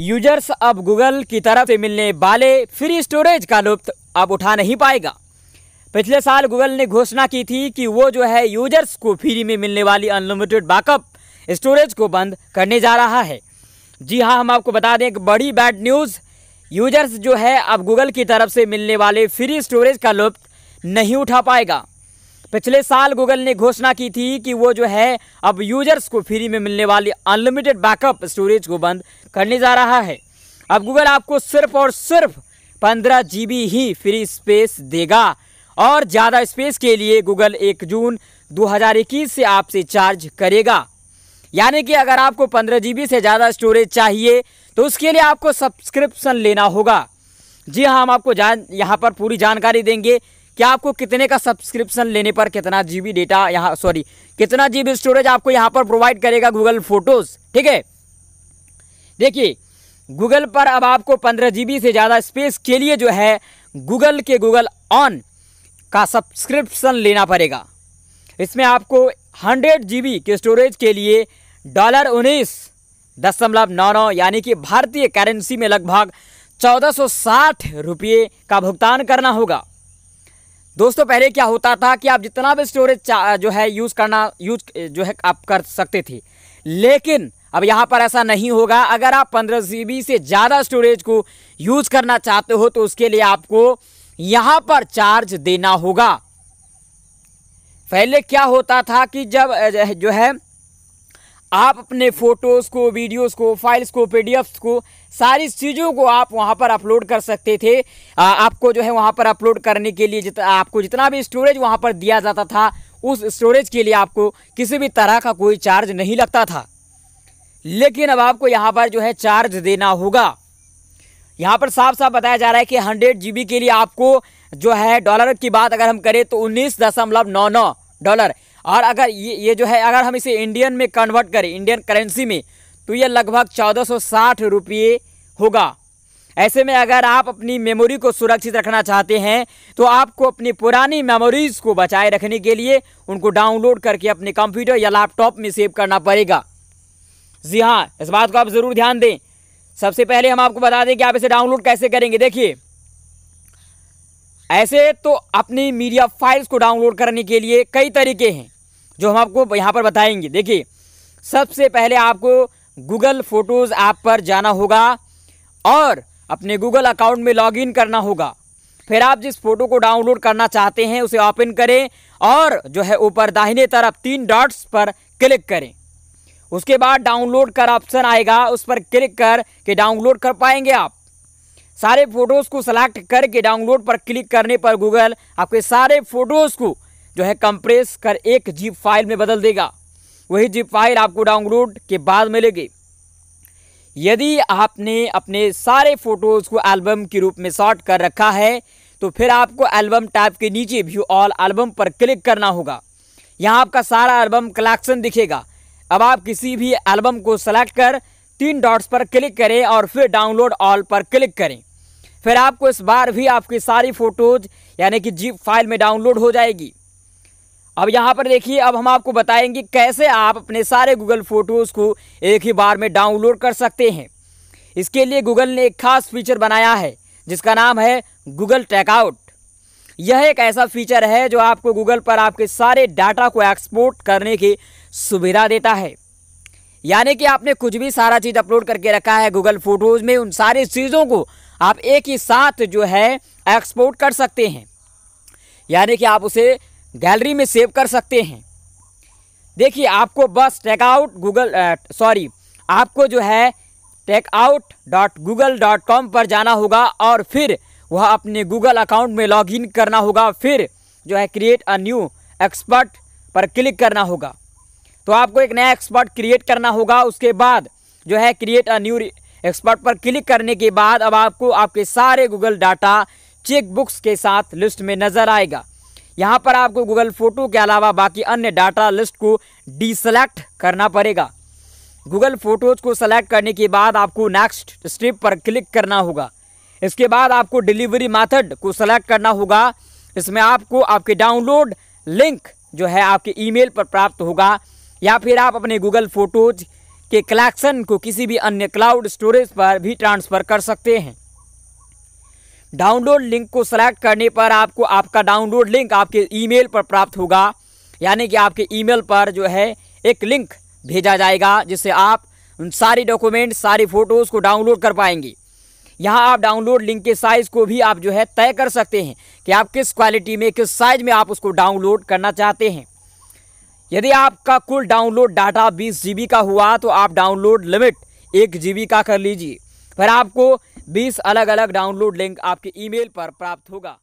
users अब Google की तरफ से मिलने वाले फ्री स्टोरेज का लुप्त अब उठा नहीं पाएगा पिछले साल गूगल ने घोषणा की थी कि वो जो है यूजर्स को फ्री में मिलने वाली अनलिमिटेड बैकअप स्टोरेज को बंद करने जा रहा है जी हाँ हम आपको बता दें एक बड़ी बैड न्यूज़ यूजर्स जो है अब गूगल की तरफ से मिलने वाले फ्री स्टोरेज का लुप्त नहीं उठा पाएगा पिछले साल गूगल ने घोषणा की थी कि वो जो है अब यूजर्स को फ्री में मिलने वाली अनलिमिटेड बैकअप स्टोरेज को बंद करने जा रहा है अब गूगल आपको सिर्फ और सिर्फ पंद्रह जी ही फ्री स्पेस देगा और ज़्यादा स्पेस के लिए गूगल एक जून 2021 से आपसे चार्ज करेगा यानी कि अगर आपको पंद्रह जी से ज़्यादा स्टोरेज चाहिए तो उसके लिए आपको सब्सक्रिप्शन लेना होगा जी हाँ हम आपको जान यहाँ पर पूरी जानकारी देंगे क्या आपको कितने का सब्सक्रिप्शन लेने पर कितना जीबी डेटा यहाँ सॉरी कितना जीबी स्टोरेज आपको यहाँ पर प्रोवाइड करेगा गूगल फोटोज़ ठीक है देखिए गूगल पर अब आपको पंद्रह जी से ज़्यादा स्पेस के लिए जो है गूगल के गूगल ऑन का सब्सक्रिप्शन लेना पड़ेगा इसमें आपको हंड्रेड जी के स्टोरेज के लिए डॉलर उन्नीस दशमलव नौ नौ यानी कि भारतीय करेंसी में लगभग चौदह सौ साठ रुपये का भुगतान करना होगा दोस्तों पहले क्या होता था कि आप जितना भी स्टोरेज जो है यूज़ करना यूज जो है आप कर सकते थे लेकिन अब यहाँ पर ऐसा नहीं होगा अगर आप पंद्रह जी से ज़्यादा स्टोरेज को यूज़ करना चाहते हो तो उसके लिए आपको यहाँ पर चार्ज देना होगा पहले क्या होता था कि जब जो है आप अपने फ़ोटोज़ को वीडियोस को फाइल्स को पीडीएफ्स को सारी चीज़ों को आप वहाँ पर अपलोड कर सकते थे आ, आपको जो है वहाँ पर अपलोड करने के लिए जित, आपको जितना भी स्टोरेज वहाँ पर दिया जाता था उस स्टोरेज के लिए आपको किसी भी तरह का कोई चार्ज नहीं लगता था लेकिन अब आपको यहाँ पर जो है चार्ज देना होगा यहाँ पर साफ साफ बताया जा रहा है कि हंड्रेड जी के लिए आपको जो है डॉलर की बात अगर हम करें तो उन्नीस दशमलव नौ नौ डॉलर और अगर ये ये जो है अगर हम इसे इंडियन में कन्वर्ट करें इंडियन करेंसी में तो ये लगभग चौदह सौ साठ रुपये होगा ऐसे में अगर आप अपनी मेमोरी को सुरक्षित रखना चाहते हैं तो आपको अपनी पुरानी मेमोरीज़ को बचाए रखने के लिए उनको डाउनलोड करके अपने कंप्यूटर या लैपटॉप में सेव करना पड़ेगा जी हाँ इस बात को आप ज़रूर ध्यान दें सबसे पहले हम आपको बता दें कि आप इसे डाउनलोड कैसे करेंगे देखिए ऐसे तो अपनी मीडिया फाइल्स को डाउनलोड करने के लिए कई तरीके हैं जो हम आपको यहाँ पर बताएंगे देखिए सबसे पहले आपको गूगल फ़ोटोज़ ऐप पर जाना होगा और अपने गूगल अकाउंट में लॉगिन करना होगा फिर आप जिस फोटो को डाउनलोड करना चाहते हैं उसे ओपन करें और जो है ऊपर दाहिने तरफ तीन डॉट्स पर क्लिक करें उसके बाद डाउनलोड कर ऑप्शन आएगा उस पर क्लिक कर के डाउनलोड कर पाएंगे आप सारे फ़ोटोज़ को सेलेक्ट करके डाउनलोड पर क्लिक करने पर गूगल आपके सारे फ़ोटोज़ को जो है कंप्रेस कर एक जीप फाइल में बदल देगा वही जीप फाइल आपको डाउनलोड के बाद मिलेगी यदि आपने अपने सारे फ़ोटोज़ को एल्बम के रूप में शॉर्ट कर रखा है तो फिर आपको एल्बम टैब के नीचे व्यू ऑल एल्बम पर क्लिक करना होगा यहाँ आपका सारा एल्बम कलेक्शन दिखेगा अब आप किसी भी एल्बम को सेलेक्ट कर तीन डॉट्स पर क्लिक करें और फिर डाउनलोड ऑल पर क्लिक करें फिर आपको इस बार भी आपकी सारी फ़ोटोज़ यानी कि जीप फाइल में डाउनलोड हो जाएगी अब यहाँ पर देखिए अब हम आपको बताएंगे कैसे आप अपने सारे गूगल फ़ोटोज़ को एक ही बार में डाउनलोड कर सकते हैं इसके लिए गूगल ने एक खास फीचर बनाया है जिसका नाम है गूगल टैकआउट यह एक ऐसा फीचर है जो आपको गूगल पर आपके सारे डाटा को एक्सपोर्ट करने की सुविधा देता है यानी कि आपने कुछ भी सारा चीज़ अपलोड करके रखा है गूगल फ़ोटोज़ में उन सारी चीज़ों को आप एक ही साथ जो है एक्सपोर्ट कर सकते हैं यानी कि आप उसे गैलरी में सेव कर सकते हैं देखिए आपको बस टेकआउट गूगल सॉरी आपको जो है takeout dot Google dot com पर जाना होगा और फिर वह अपने गूगल अकाउंट में लॉगिन करना होगा फिर जो है क्रिएट अ न्यू एक्सपर्ट पर क्लिक करना होगा तो आपको एक नया एक्सपर्ट क्रिएट करना होगा उसके बाद जो है क्रिएट अ न्यू एक्सपर्ट पर क्लिक करने के बाद अब आपको आपके सारे गूगल डाटा चेक बुक्स के साथ लिस्ट में नज़र आएगा यहाँ पर आपको गूगल फ़ोटो के अलावा बाकी अन्य डाटा लिस्ट को डिसलेक्ट करना पड़ेगा गूगल फ़ोटोज़ को सेलेक्ट करने के बाद आपको नेक्स्ट स्टेप पर क्लिक करना होगा इसके बाद आपको डिलीवरी मेथड को सेलेक्ट करना होगा इसमें आपको आपके डाउनलोड लिंक जो है आपके ईमेल पर प्राप्त होगा या फिर आप अपने गूगल फ़ोटोज़ के कलेक्शन को किसी भी अन्य क्लाउड स्टोरेज पर भी ट्रांसफ़र कर सकते हैं डाउनलोड लिंक को सेलेक्ट करने पर आपको आपका डाउनलोड लिंक आपके ईमेल पर प्राप्त होगा यानी कि आपके ईमेल पर जो है एक लिंक भेजा जाएगा जिससे आप उन सारी डॉक्यूमेंट सारी फ़ोटोज़ को डाउनलोड कर पाएंगे यहाँ आप डाउनलोड लिंक के साइज़ को भी आप जो है तय कर सकते हैं कि आप किस क्वालिटी में किस साइज़ में आप उसको डाउनलोड करना चाहते हैं यदि आपका कुल डाउनलोड डाटा बीस जी का हुआ तो आप डाउनलोड लिमिट एक जी का कर लीजिए पर आपको 20 अलग अलग डाउनलोड लिंक आपके ईमेल पर प्राप्त होगा